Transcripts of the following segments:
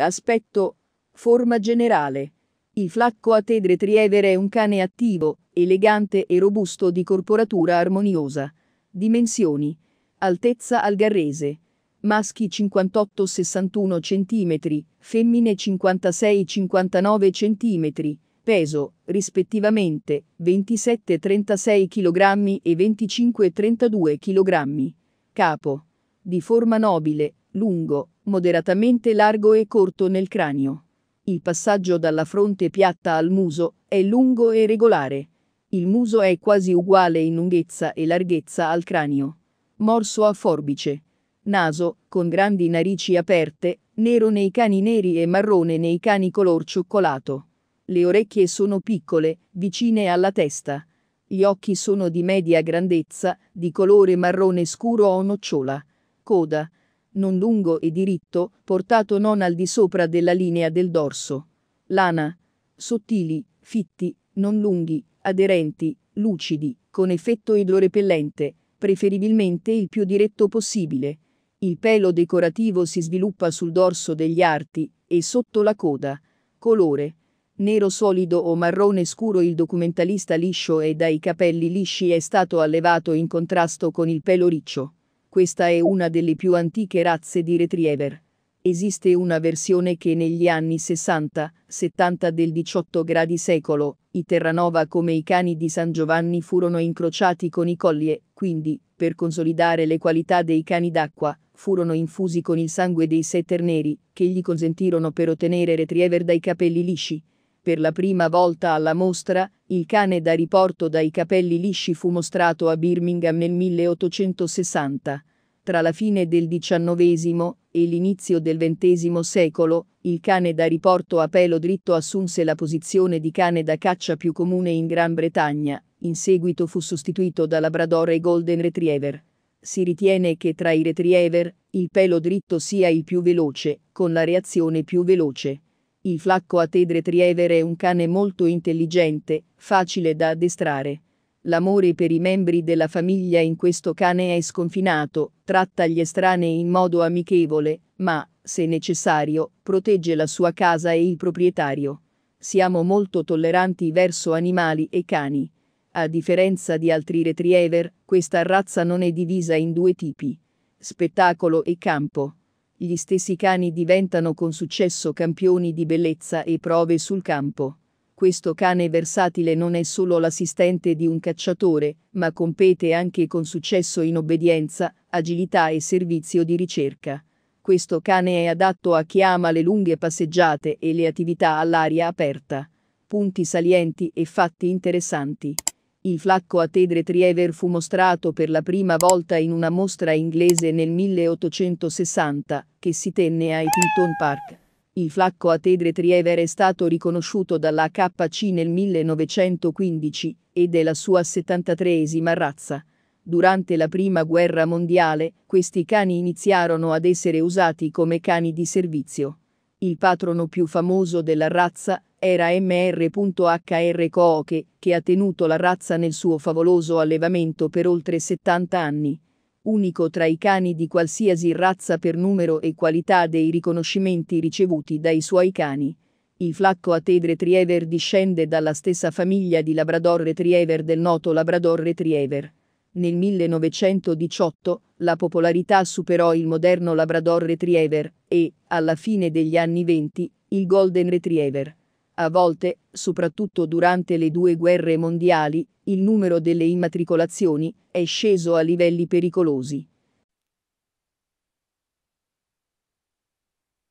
Aspetto. Forma generale. Il flacco a tedre trievere è un cane attivo, elegante e robusto di corporatura armoniosa. Dimensioni. Altezza algarrese. Maschi 58-61 cm, femmine 56-59 cm. Peso, rispettivamente, 27-36 kg e 25-32 kg. Capo. Di forma nobile, lungo, moderatamente largo e corto nel cranio. Il passaggio dalla fronte piatta al muso è lungo e regolare. Il muso è quasi uguale in lunghezza e larghezza al cranio. Morso a forbice. Naso, con grandi narici aperte, nero nei cani neri e marrone nei cani color cioccolato. Le orecchie sono piccole, vicine alla testa. Gli occhi sono di media grandezza, di colore marrone scuro o nocciola. Coda, non lungo e diritto, portato non al di sopra della linea del dorso. Lana. Sottili, fitti, non lunghi, aderenti, lucidi, con effetto idrorepellente, preferibilmente il più diretto possibile. Il pelo decorativo si sviluppa sul dorso degli arti e sotto la coda. Colore. Nero solido o marrone scuro il documentalista liscio e dai capelli lisci è stato allevato in contrasto con il pelo riccio. Questa è una delle più antiche razze di retriever. Esiste una versione che negli anni 60-70 del XVIII secolo, i Terranova come i cani di San Giovanni furono incrociati con i collie, quindi, per consolidare le qualità dei cani d'acqua, furono infusi con il sangue dei setter neri, che gli consentirono per ottenere retriever dai capelli lisci, per la prima volta alla mostra, il cane da riporto dai capelli lisci fu mostrato a Birmingham nel 1860. Tra la fine del XIX e l'inizio del XX secolo, il cane da riporto a pelo dritto assunse la posizione di cane da caccia più comune in Gran Bretagna, in seguito fu sostituito da Labrador e Golden Retriever. Si ritiene che tra i retriever, il pelo dritto sia il più veloce, con la reazione più veloce. Il flacco a Ted Retriever è un cane molto intelligente, facile da addestrare. L'amore per i membri della famiglia in questo cane è sconfinato, tratta gli estranei in modo amichevole, ma, se necessario, protegge la sua casa e il proprietario. Siamo molto tolleranti verso animali e cani. A differenza di altri retriever, questa razza non è divisa in due tipi. Spettacolo e campo gli stessi cani diventano con successo campioni di bellezza e prove sul campo. Questo cane versatile non è solo l'assistente di un cacciatore, ma compete anche con successo in obbedienza, agilità e servizio di ricerca. Questo cane è adatto a chi ama le lunghe passeggiate e le attività all'aria aperta. Punti salienti e fatti interessanti. Il flacco a Tedre Triever fu mostrato per la prima volta in una mostra inglese nel 1860, che si tenne a Etilton Park. Il flacco a Tedre Triever è stato riconosciuto dalla KC nel 1915 ed è la sua 73esima razza. Durante la Prima Guerra Mondiale, questi cani iniziarono ad essere usati come cani di servizio. Il patrono più famoso della razza era Mr.Hr. Coche, che ha tenuto la razza nel suo favoloso allevamento per oltre 70 anni. Unico tra i cani di qualsiasi razza per numero e qualità dei riconoscimenti ricevuti dai suoi cani. Il flacco a Ted Retriever discende dalla stessa famiglia di Labrador Retriever del noto Labrador Retriever. Nel 1918 la popolarità superò il moderno Labrador Retriever e, alla fine degli anni 20, il Golden Retriever. A volte, soprattutto durante le due guerre mondiali, il numero delle immatricolazioni è sceso a livelli pericolosi.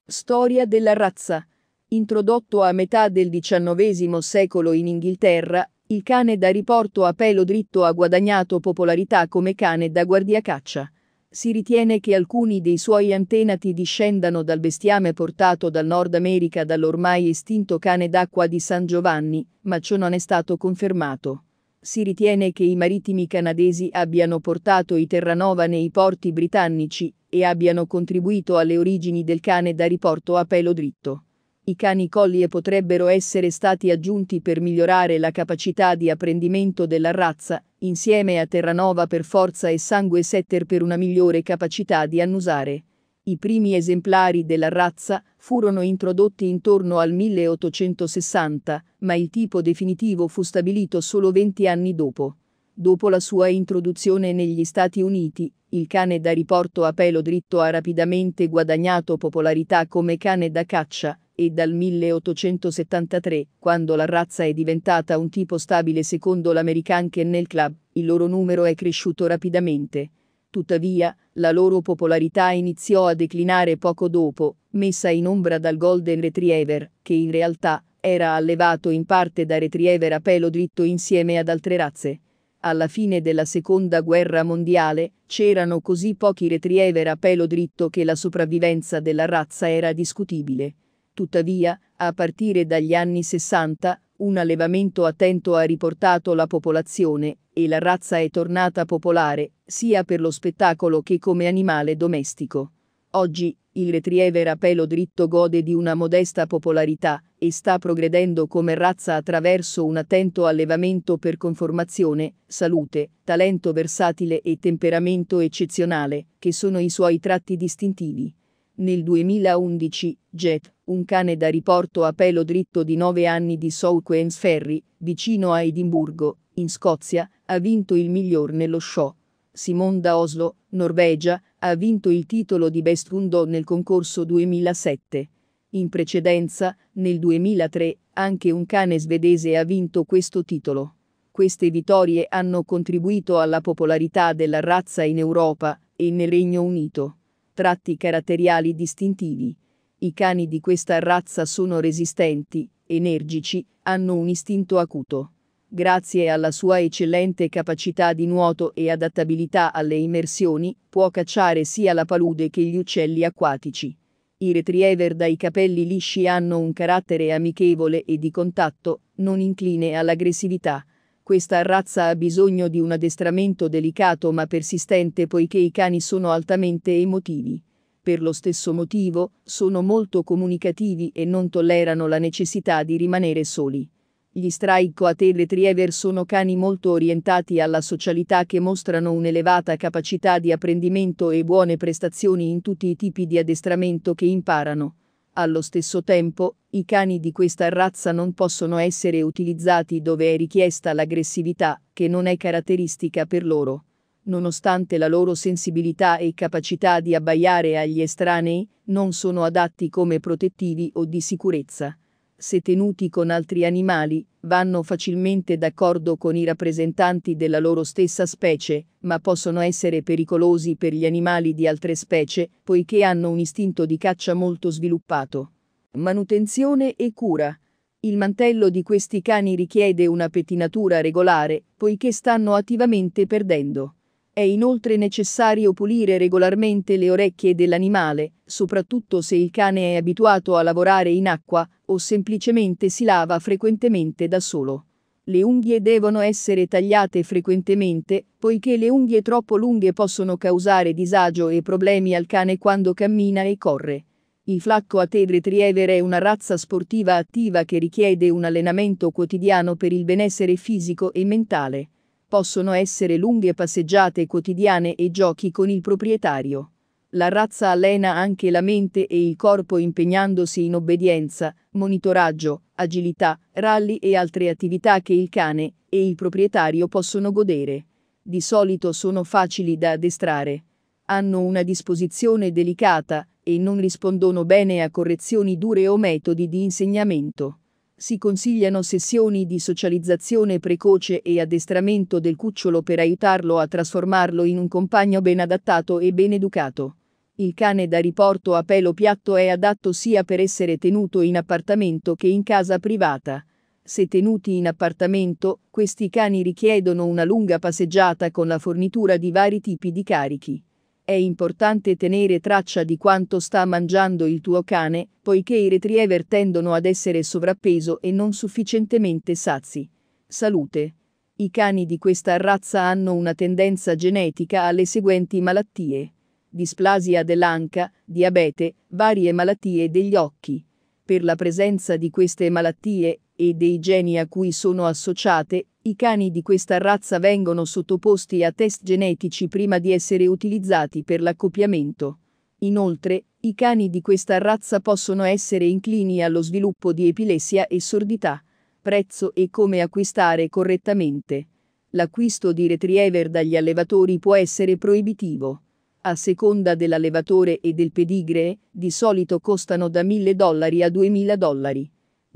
Storia della razza. Introdotto a metà del XIX secolo in Inghilterra, il cane da riporto a pelo dritto ha guadagnato popolarità come cane da guardiacaccia si ritiene che alcuni dei suoi antenati discendano dal bestiame portato dal Nord America dall'ormai estinto cane d'acqua di San Giovanni, ma ciò non è stato confermato. Si ritiene che i marittimi canadesi abbiano portato i Terranova nei porti britannici e abbiano contribuito alle origini del cane da riporto a pelo dritto. I cani collie potrebbero essere stati aggiunti per migliorare la capacità di apprendimento della razza, insieme a Terranova per forza e Sangue Setter per una migliore capacità di annusare. I primi esemplari della razza furono introdotti intorno al 1860, ma il tipo definitivo fu stabilito solo 20 anni dopo. Dopo la sua introduzione negli Stati Uniti, il cane da riporto a pelo dritto ha rapidamente guadagnato popolarità come cane da caccia, e dal 1873, quando la razza è diventata un tipo stabile secondo l'American Kennel Club, il loro numero è cresciuto rapidamente. Tuttavia, la loro popolarità iniziò a declinare poco dopo, messa in ombra dal Golden Retriever, che in realtà era allevato in parte da retriever a pelo dritto insieme ad altre razze. Alla fine della seconda guerra mondiale c'erano così pochi retriever a pelo dritto che la sopravvivenza della razza era discutibile. Tuttavia, a partire dagli anni 60, un allevamento attento ha riportato la popolazione e la razza è tornata popolare, sia per lo spettacolo che come animale domestico. Oggi, il retriever a pelo dritto gode di una modesta popolarità e sta progredendo come razza attraverso un attento allevamento per conformazione, salute, talento versatile e temperamento eccezionale, che sono i suoi tratti distintivi. Nel 2011, Jet, un cane da riporto a pelo dritto di 9 anni di Southends Ferry, vicino a Edimburgo, in Scozia, ha vinto il miglior nello show. Simon da Oslo, Norvegia, ha vinto il titolo di Best Undo nel concorso 2007. In precedenza, nel 2003, anche un cane svedese ha vinto questo titolo. Queste vittorie hanno contribuito alla popolarità della razza in Europa e nel Regno Unito. Tratti caratteriali distintivi. I cani di questa razza sono resistenti, energici, hanno un istinto acuto grazie alla sua eccellente capacità di nuoto e adattabilità alle immersioni, può cacciare sia la palude che gli uccelli acquatici. I retriever dai capelli lisci hanno un carattere amichevole e di contatto, non incline all'aggressività. Questa razza ha bisogno di un addestramento delicato ma persistente poiché i cani sono altamente emotivi. Per lo stesso motivo, sono molto comunicativi e non tollerano la necessità di rimanere soli. Gli Strike straicoate e le triever sono cani molto orientati alla socialità che mostrano un'elevata capacità di apprendimento e buone prestazioni in tutti i tipi di addestramento che imparano. Allo stesso tempo, i cani di questa razza non possono essere utilizzati dove è richiesta l'aggressività, che non è caratteristica per loro. Nonostante la loro sensibilità e capacità di abbaiare agli estranei, non sono adatti come protettivi o di sicurezza se tenuti con altri animali, vanno facilmente d'accordo con i rappresentanti della loro stessa specie, ma possono essere pericolosi per gli animali di altre specie, poiché hanno un istinto di caccia molto sviluppato. Manutenzione e cura. Il mantello di questi cani richiede una pettinatura regolare, poiché stanno attivamente perdendo è inoltre necessario pulire regolarmente le orecchie dell'animale, soprattutto se il cane è abituato a lavorare in acqua o semplicemente si lava frequentemente da solo. Le unghie devono essere tagliate frequentemente, poiché le unghie troppo lunghe possono causare disagio e problemi al cane quando cammina e corre. Il flacco a tedre retriever è una razza sportiva attiva che richiede un allenamento quotidiano per il benessere fisico e mentale. Possono essere lunghe passeggiate quotidiane e giochi con il proprietario. La razza allena anche la mente e il corpo impegnandosi in obbedienza, monitoraggio, agilità, rally e altre attività che il cane e il proprietario possono godere. Di solito sono facili da addestrare. Hanno una disposizione delicata e non rispondono bene a correzioni dure o metodi di insegnamento si consigliano sessioni di socializzazione precoce e addestramento del cucciolo per aiutarlo a trasformarlo in un compagno ben adattato e ben educato. Il cane da riporto a pelo piatto è adatto sia per essere tenuto in appartamento che in casa privata. Se tenuti in appartamento, questi cani richiedono una lunga passeggiata con la fornitura di vari tipi di carichi. È importante tenere traccia di quanto sta mangiando il tuo cane, poiché i retriever tendono ad essere sovrappeso e non sufficientemente sazi. Salute. I cani di questa razza hanno una tendenza genetica alle seguenti malattie. Displasia dell'anca, diabete, varie malattie degli occhi. Per la presenza di queste malattie e dei geni a cui sono associate, i cani di questa razza vengono sottoposti a test genetici prima di essere utilizzati per l'accoppiamento. Inoltre, i cani di questa razza possono essere inclini allo sviluppo di epilessia e sordità. Prezzo e come acquistare correttamente. L'acquisto di retriever dagli allevatori può essere proibitivo. A seconda dell'allevatore e del pedigree, di solito costano da 1000 dollari a 2000 dollari.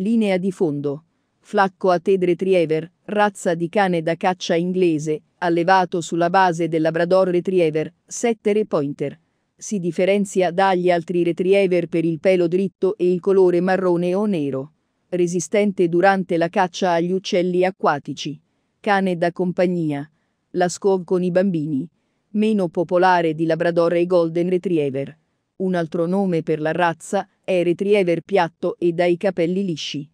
Linea di fondo. Flacco a Ted Retriever, razza di cane da caccia inglese, allevato sulla base del Labrador Retriever, settere pointer. Si differenzia dagli altri retriever per il pelo dritto e il colore marrone o nero. Resistente durante la caccia agli uccelli acquatici. Cane da compagnia. La scov con i bambini. Meno popolare di Labrador e Golden Retriever. Un altro nome per la razza è retriever piatto e dai capelli lisci.